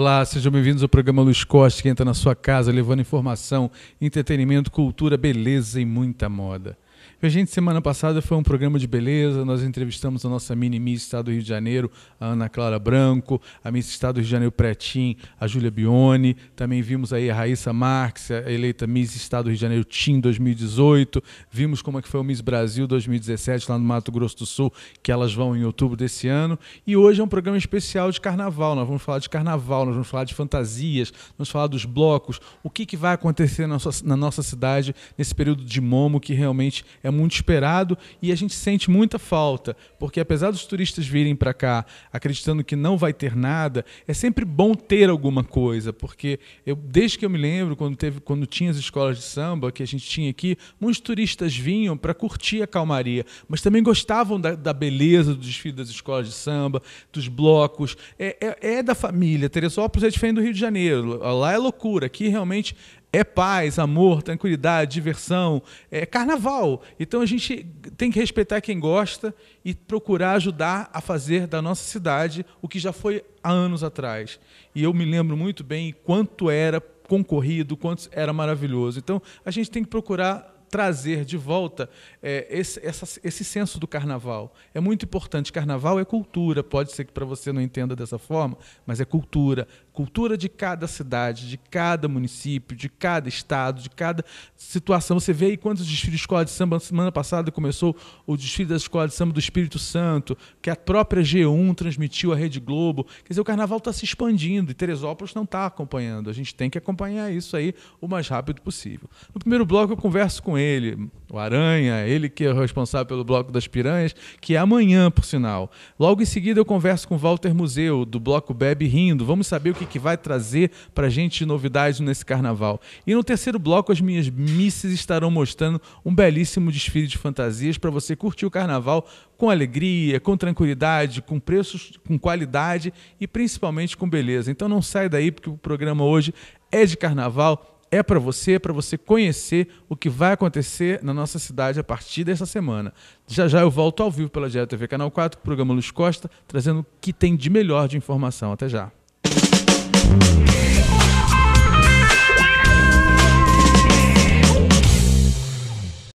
Olá, sejam bem-vindos ao programa Luiz Costa, que entra na sua casa levando informação, entretenimento, cultura, beleza e muita moda. A gente, semana passada foi um programa de beleza, nós entrevistamos a nossa mini Miss Estado do Rio de Janeiro, a Ana Clara Branco, a Miss Estado do Rio de Janeiro Pretim, a Júlia Bione, também vimos aí a Raíssa Marques, a eleita Miss Estado do Rio de Janeiro Tim 2018, vimos como é que foi o Miss Brasil 2017 lá no Mato Grosso do Sul, que elas vão em outubro desse ano, e hoje é um programa especial de carnaval, nós vamos falar de carnaval, nós vamos falar de fantasias, vamos falar dos blocos, o que, que vai acontecer na, nossa na nossa cidade nesse período de momo que realmente é é muito esperado e a gente sente muita falta, porque apesar dos turistas virem para cá acreditando que não vai ter nada, é sempre bom ter alguma coisa, porque eu desde que eu me lembro quando teve quando tinha as escolas de samba que a gente tinha aqui, muitos turistas vinham para curtir a calmaria, mas também gostavam da, da, beleza do desfile das escolas de samba, dos blocos, é, é, é da família. Teresópolis é diferente do Rio de Janeiro, lá é loucura, aqui realmente é paz, amor, tranquilidade, diversão, é carnaval. Então a gente tem que respeitar quem gosta e procurar ajudar a fazer da nossa cidade o que já foi há anos atrás. E eu me lembro muito bem quanto era concorrido, quanto era maravilhoso. Então a gente tem que procurar trazer de volta é, esse, essa, esse senso do carnaval. É muito importante. Carnaval é cultura. Pode ser que para você não entenda dessa forma, mas é cultura cultura de cada cidade, de cada município, de cada estado, de cada situação. Você vê aí quantos desfiles de escola de samba, semana passada começou o desfile da escola de samba do Espírito Santo, que a própria G1 transmitiu a Rede Globo. Quer dizer, o carnaval está se expandindo e Teresópolis não está acompanhando. A gente tem que acompanhar isso aí o mais rápido possível. No primeiro bloco eu converso com ele, o Aranha, ele que é responsável pelo Bloco das Piranhas, que é amanhã, por sinal. Logo em seguida eu converso com Walter Museu, do Bloco Bebe Rindo. Vamos saber o que, que vai trazer a gente de novidades nesse carnaval. E no terceiro bloco, as minhas misses estarão mostrando um belíssimo desfile de fantasias para você curtir o carnaval com alegria, com tranquilidade, com preços, com qualidade e principalmente com beleza. Então não sai daí, porque o programa hoje é de carnaval é para você, é para você conhecer o que vai acontecer na nossa cidade a partir dessa semana. Já já eu volto ao vivo pela Diário TV Canal 4, programa Luz Costa, trazendo o que tem de melhor de informação. Até já.